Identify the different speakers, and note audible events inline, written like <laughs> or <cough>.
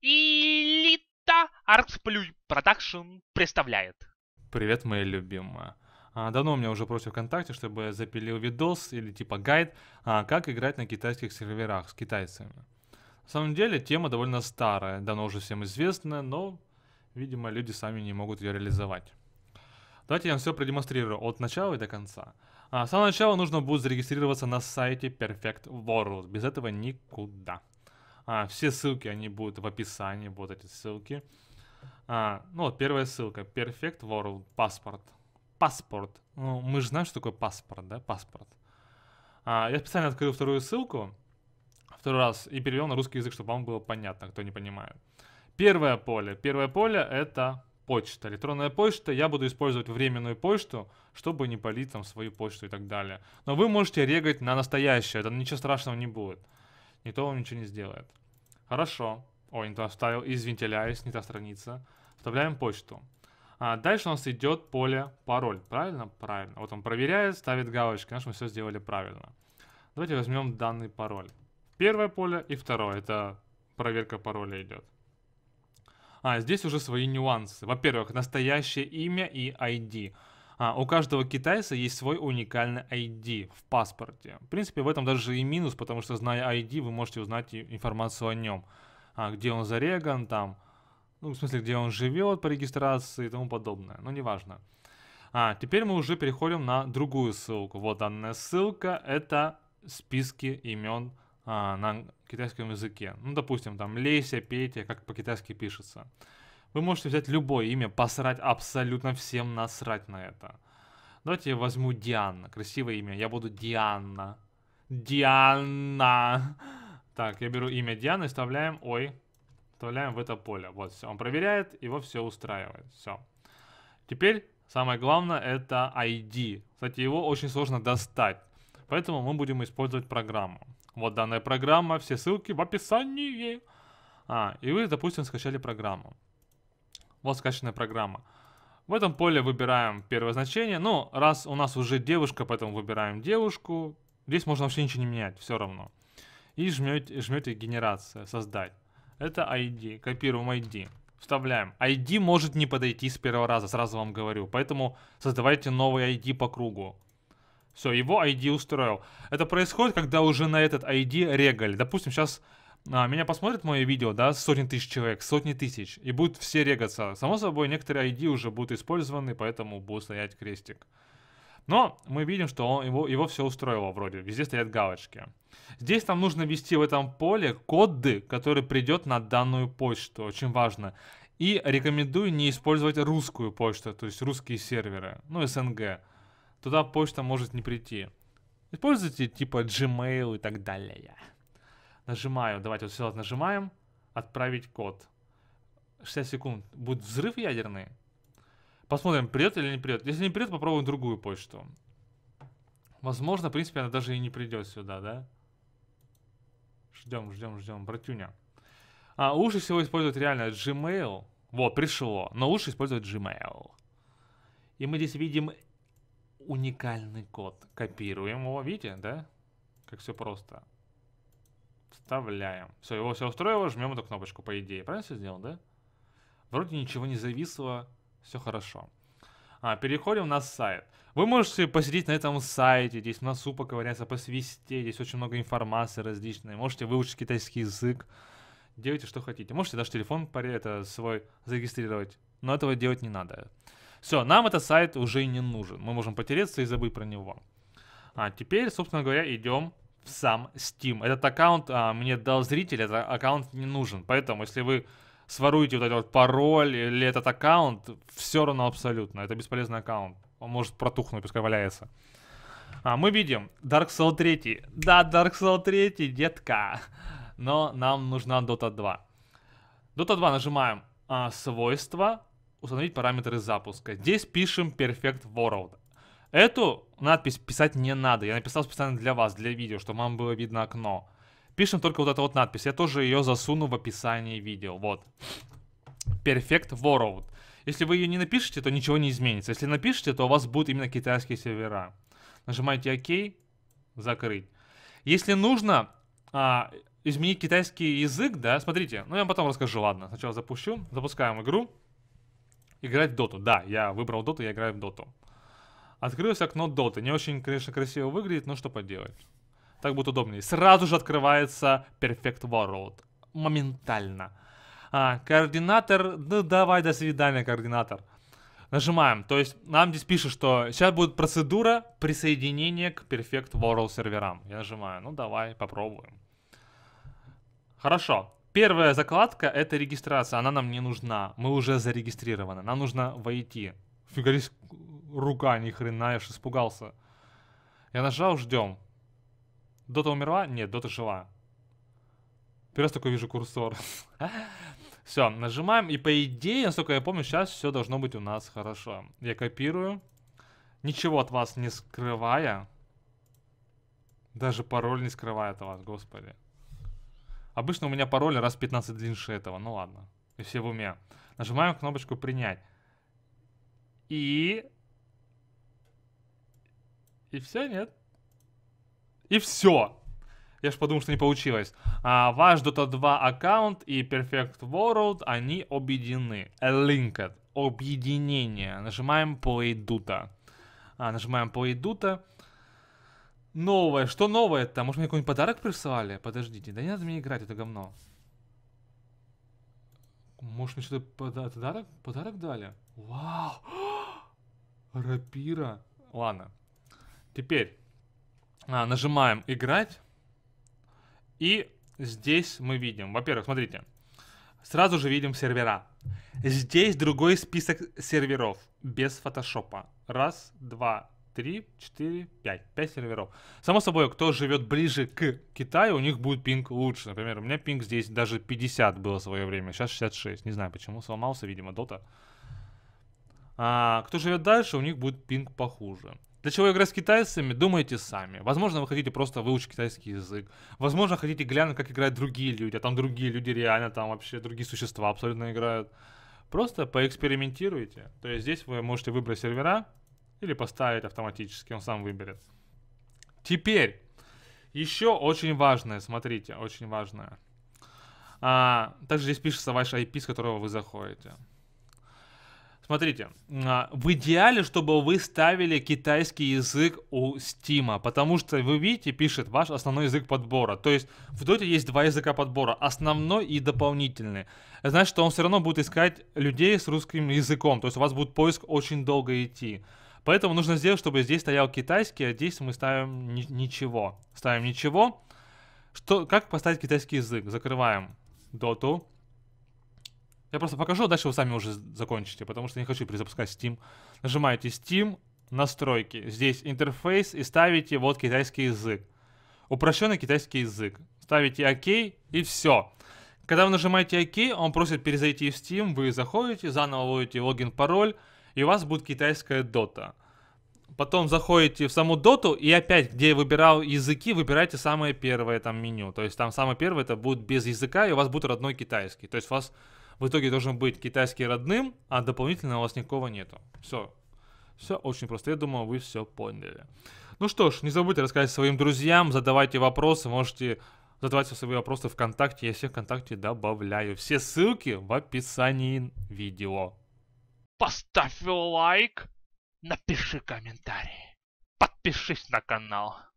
Speaker 1: Элита Арксплюй Продакшн представляет. Привет, моя любимая. А, давно у меня уже просят ВКонтакте, чтобы я запилил видос или типа гайд, а, как играть на китайских серверах с китайцами. На самом деле тема довольно старая, давно уже всем известная, но, видимо, люди сами не могут ее реализовать. Давайте я вам все продемонстрирую от начала и до конца. А, с самого начала нужно будет зарегистрироваться на сайте Perfect World, без этого никуда. А, все ссылки, они будут в описании, вот эти ссылки. А, ну вот, первая ссылка. Perfect World Passport. Паспорт. Ну, мы же знаем, что такое паспорт, да? Паспорт. А, я специально открыл вторую ссылку, второй раз, и перевел на русский язык, чтобы вам было понятно, кто не понимает. Первое поле. Первое поле — это почта. Электронная почта. Я буду использовать временную почту, чтобы не палить там свою почту и так далее. Но вы можете регать на настоящее. это ничего страшного не будет. Никто вам ничего не сделает. Хорошо. Ой, не то оставил. Извиняюсь, не та страница. Вставляем почту. А дальше у нас идет поле пароль. Правильно? Правильно. Вот он проверяет, ставит галочки. Конечно, мы все сделали правильно. Давайте возьмем данный пароль. Первое поле и второе. Это проверка пароля идет. А, здесь уже свои нюансы. Во-первых, настоящее имя и ID. А, у каждого китайца есть свой уникальный ID в паспорте. В принципе, в этом даже и минус, потому что, зная ID, вы можете узнать информацию о нем. А, где он зареган, там, ну, в смысле, где он живет по регистрации и тому подобное. Но неважно. А, теперь мы уже переходим на другую ссылку. Вот данная ссылка, это списки имен а, на китайском языке. Ну, допустим, там Леся, Петя, как по-китайски пишется. Вы можете взять любое имя, посрать абсолютно всем насрать на это. Давайте я возьму Диана. Красивое имя. Я буду Диана. Диана. Так, я беру имя Дианы, вставляем, ой, вставляем в это поле. Вот, все. Он проверяет, его все устраивает. Все. Теперь самое главное это ID. Кстати, его очень сложно достать. Поэтому мы будем использовать программу. Вот данная программа, все ссылки в описании. А, и вы, допустим, скачали программу. Вот скачанная программа. В этом поле выбираем первое значение. Ну, раз у нас уже девушка, поэтому выбираем девушку. Здесь можно вообще ничего не менять, все равно. И жмете, жмете генерация, создать. Это ID, копируем ID. Вставляем. ID может не подойти с первого раза, сразу вам говорю. Поэтому создавайте новый ID по кругу. Все, его ID устроил. Это происходит, когда уже на этот ID регали. Допустим, сейчас а, меня посмотрит мое видео, да, сотни тысяч человек, сотни тысяч, и будут все регаться. Само собой, некоторые ID уже будут использованы, поэтому будет стоять крестик. Но мы видим, что он, его, его все устроило вроде, везде стоят галочки. Здесь нам нужно ввести в этом поле коды, который придет на данную почту, очень важно. И рекомендую не использовать русскую почту, то есть русские серверы, ну СНГ. Туда почта может не прийти. Используйте типа Gmail и так далее. Нажимаю, давайте вот сюда нажимаем, отправить код. 60 секунд. Будет взрыв ядерный. Посмотрим, придет или не придет. Если не придет, попробуем другую почту. Возможно, в принципе, она даже и не придет сюда, да? Ждем, ждем, ждем. Братюня. А, лучше всего использовать реально Gmail. Вот, пришло. Но лучше использовать Gmail. И мы здесь видим уникальный код. Копируем его. Видите, да? Как все просто. Вставляем. Все, его все устроило, жмем эту кнопочку, по идее. Правильно все сделал, да? Вроде ничего не зависло, все хорошо. А, переходим на сайт. Вы можете посидеть на этом сайте, здесь на носу поковыряться, посвистеть, здесь очень много информации различной. Можете выучить китайский язык. Делайте, что хотите. Можете даже телефон это, свой зарегистрировать, но этого делать не надо. Все, нам этот сайт уже не нужен. Мы можем потереться и забыть про него. А теперь, собственно говоря, идем сам Steam. Этот аккаунт а, мне дал зритель, этот аккаунт не нужен. Поэтому, если вы своруете вот этот вот пароль или этот аккаунт, все равно абсолютно. Это бесполезный аккаунт. Он может протухнуть, пускай валяется. А, мы видим Dark Souls 3. Да, Dark Souls 3, детка. Но нам нужна Dota 2. Dota 2 нажимаем а, свойства, установить параметры запуска. Здесь пишем Perfect World. Эту надпись писать не надо. Я написал специально для вас, для видео, чтобы вам было видно окно. Пишем только вот эту вот надпись. Я тоже ее засуну в описании видео. Вот. Perfect World. Если вы ее не напишете, то ничего не изменится. Если напишете, то у вас будут именно китайские сервера. Нажимаете ОК. Закрыть. Если нужно а, изменить китайский язык, да, смотрите. Ну, я вам потом расскажу, ладно. Сначала запущу. Запускаем игру. Играть в доту. Да, я выбрал доту, я играю в доту. Открылось окно Dota. Не очень, конечно, красиво выглядит, но что поделать. Так будет удобнее. Сразу же открывается Perfect World. Моментально. А, координатор. Ну давай, до свидания, координатор. Нажимаем. То есть нам здесь пишет, что сейчас будет процедура присоединения к Perfect World серверам. Я нажимаю. Ну давай, попробуем. Хорошо. Первая закладка это регистрация. Она нам не нужна. Мы уже зарегистрированы. Нам нужно войти. Фигарис рука, ни хрена, я аж испугался. Я нажал, ждем. Дота умерла? Нет, Дота жила. Первый раз такой вижу курсор. <laughs> Все, нажимаем, и по идее, насколько я помню, сейчас все должно быть у нас хорошо. Я копирую, ничего от вас не скрывая. Даже пароль не скрывает от вас, господи. Обычно у меня пароль раз 15 длиннее этого, ну ладно. И все в уме. Нажимаем кнопочку «Принять». И и все, нет? И все. Я ж подумал, что не получилось. А, ваш Dota 2 аккаунт и Perfect World, они объединены. Э, Linked. Объединение. Нажимаем Play Dota. А, нажимаем Play Dota. Новое. Что новое то Может, мне какой-нибудь подарок прислали? Подождите. Да не надо мне играть, это говно. Может, мне что-то подарок, подарок дали? Вау! <gasps> Рапира. Ладно. Теперь а, нажимаем «Играть». И здесь мы видим, во-первых, смотрите, сразу же видим сервера. Здесь другой список серверов без фотошопа. Раз, два, три, четыре, пять. Пять серверов. Само собой, кто живет ближе к Китаю, у них будет пинг лучше. Например, у меня пинг здесь даже 50 было в свое время, сейчас 66. Не знаю почему, сломался, видимо, дота. А кто живет дальше, у них будет пинг похуже. Для чего играть с китайцами, думайте сами. Возможно, вы хотите просто выучить китайский язык. Возможно, хотите глянуть, как играют другие люди. А там другие люди реально, там вообще другие существа абсолютно играют. Просто поэкспериментируйте. То есть здесь вы можете выбрать сервера или поставить автоматически, он сам выберет. Теперь, еще очень важное, смотрите, очень важное. А, также здесь пишется ваш IP, с которого вы заходите. Смотрите, а, в идеале, чтобы вы ставили китайский язык у Стима, потому что вы видите, пишет ваш основной язык подбора. То есть в Доте есть два языка подбора, основной и дополнительный. Это значит, что он все равно будет искать людей с русским языком, то есть у вас будет поиск очень долго идти. Поэтому нужно сделать, чтобы здесь стоял китайский, а здесь мы ставим ни- ничего. Ставим ничего. Что, как поставить китайский язык? Закрываем доту. Я просто покажу, а дальше вы сами уже закончите, потому что не хочу перезапускать Steam. Нажимаете Steam, настройки. Здесь интерфейс и ставите вот китайский язык. Упрощенный китайский язык. Ставите ОК и все. Когда вы нажимаете ОК, он просит перезайти в Steam, вы заходите, заново вводите логин, пароль, и у вас будет китайская дота. Потом заходите в саму доту, и опять, где я выбирал языки, выбирайте самое первое там меню. То есть там самое первое это будет без языка, и у вас будет родной китайский. То есть у вас в итоге должен быть китайский родным, а дополнительно у вас никого нету. Все. Все очень просто. Я думаю, вы все поняли. Ну что ж, не забудьте рассказать своим друзьям, задавайте вопросы, можете задавать свои вопросы ВКонтакте, я всех ВКонтакте добавляю. Все ссылки в описании видео. Поставь лайк, напиши комментарий, подпишись на канал.